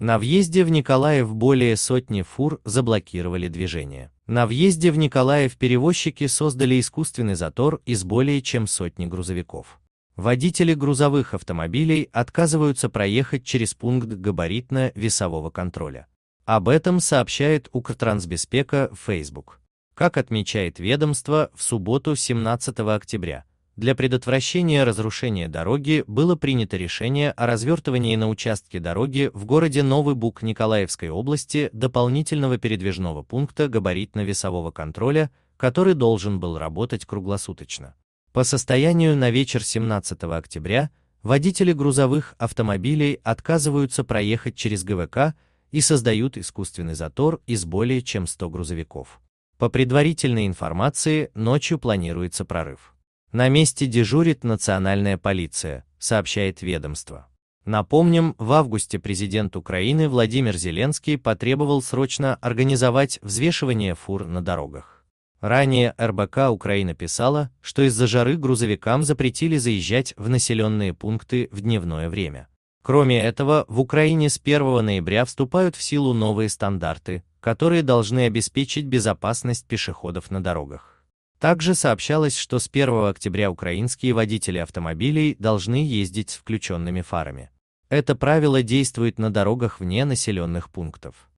На въезде в Николаев более сотни фур заблокировали движение. На въезде в Николаев перевозчики создали искусственный затор из более чем сотни грузовиков. Водители грузовых автомобилей отказываются проехать через пункт габаритно-весового контроля. Об этом сообщает Укртрансбеспека в Facebook. Как отмечает ведомство, в субботу 17 октября для предотвращения разрушения дороги было принято решение о развертывании на участке дороги в городе Новый Бук Николаевской области дополнительного передвижного пункта габаритно-весового контроля, который должен был работать круглосуточно. По состоянию на вечер 17 октября водители грузовых автомобилей отказываются проехать через ГВК и создают искусственный затор из более чем 100 грузовиков. По предварительной информации, ночью планируется прорыв. На месте дежурит национальная полиция, сообщает ведомство. Напомним, в августе президент Украины Владимир Зеленский потребовал срочно организовать взвешивание фур на дорогах. Ранее РБК Украина писала, что из-за жары грузовикам запретили заезжать в населенные пункты в дневное время. Кроме этого, в Украине с 1 ноября вступают в силу новые стандарты, которые должны обеспечить безопасность пешеходов на дорогах. Также сообщалось, что с 1 октября украинские водители автомобилей должны ездить с включенными фарами. Это правило действует на дорогах вне населенных пунктов.